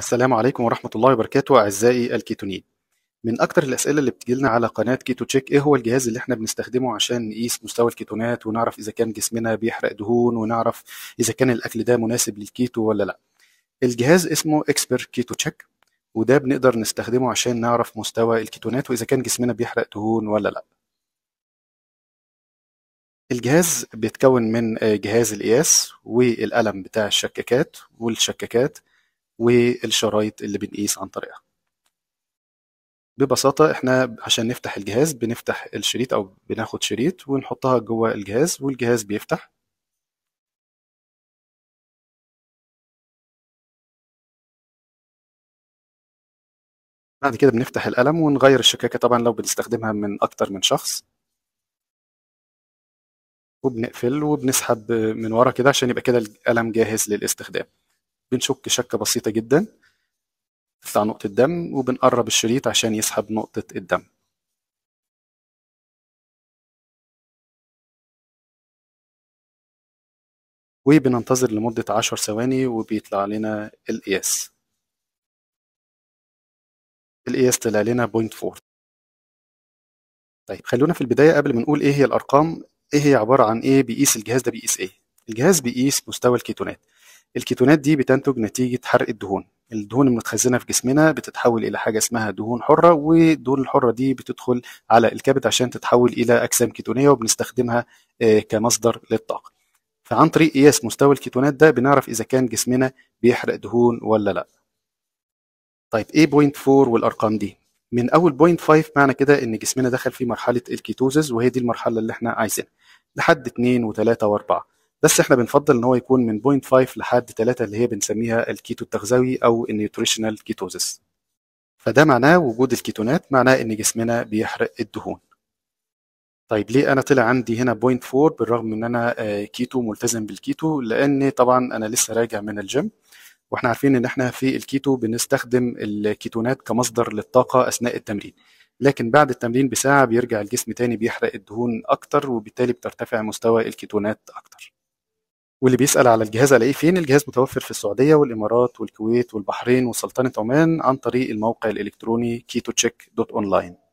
السلام عليكم ورحمة الله وبركاته أعزائي الكيتونين من أكتر الأسئلة اللي بتجيلنا على قناة كيتو تشيك إيه هو الجهاز اللي إحنا بنستخدمه عشان نقيس مستوى الكيتونات ونعرف إذا كان جسمنا بيحرق دهون ونعرف إذا كان الأكل ده مناسب للكيتو ولا لأ الجهاز اسمه إكسبر كيتو تشيك وده بنقدر نستخدمه عشان نعرف مستوى الكيتونات وإذا كان جسمنا بيحرق دهون ولا لأ الجهاز بيتكون من آه، جهاز القياس والقلم بتاع الشكاكات والشكاكات والشرايط اللي بنقيس عن طريقها ببساطة احنا عشان نفتح الجهاز بنفتح الشريط او بناخد شريط ونحطها جوه الجهاز والجهاز بيفتح بعد كده بنفتح القلم ونغير الشكاكة طبعا لو بنستخدمها من اكتر من شخص وبنقفل وبنسحب من ورا كده عشان يبقى كده القلم جاهز للاستخدام بنشك شكه بسيطه جدا تطلع نقطه دم وبنقرب الشريط عشان يسحب نقطه الدم وبننتظر لمدة عشر ثواني وبيطلع لنا القياس القياس طلع لنا 0.4 طيب خلونا في البداية قبل ما نقول ايه هي الأرقام ايه هي عبارة عن ايه بيقيس الجهاز ده بيقيس ايه الجهاز بيقيس مستوى الكيتونات الكيتونات دي بتنتج نتيجة حرق الدهون الدهون المتخزنه في جسمنا بتتحول الى حاجه اسمها دهون حره والدهون الحره دي بتدخل على الكبد عشان تتحول الى اجسام كيتونيه وبنستخدمها آه، كمصدر للطاقه فعن طريق قياس مستوى الكيتونات ده بنعرف اذا كان جسمنا بيحرق دهون ولا لا طيب ايه بوينت 4 والارقام دي من اول بوينت 5 معنى كده ان جسمنا دخل في مرحله الكيتوزز وهي دي المرحله اللي احنا عايزينها لحد 2 و3 و4 بس احنا بنفضل ان هو يكون من 0.5 لحد 3 اللي هي بنسميها الكيتو التغذوي او النيوتريشنال كيتوزس فده معناه وجود الكيتونات معناه ان جسمنا بيحرق الدهون طيب ليه انا طلع عندي هنا 0.4 بالرغم ان انا آه، كيتو ملتزم بالكيتو لان طبعا انا لسه راجع من الجيم واحنا عارفين ان احنا في الكيتو بنستخدم الكيتونات كمصدر للطاقه اثناء التمرين لكن بعد التمرين بساعه بيرجع الجسم تاني بيحرق الدهون اكتر وبالتالي بترتفع مستوى الكيتونات اكتر واللي بيسال على الجهاز الاقيه فين الجهاز متوفر في السعوديه والامارات والكويت والبحرين وسلطنه عمان عن طريق الموقع الالكتروني كيتو تشيك دوت اونلاين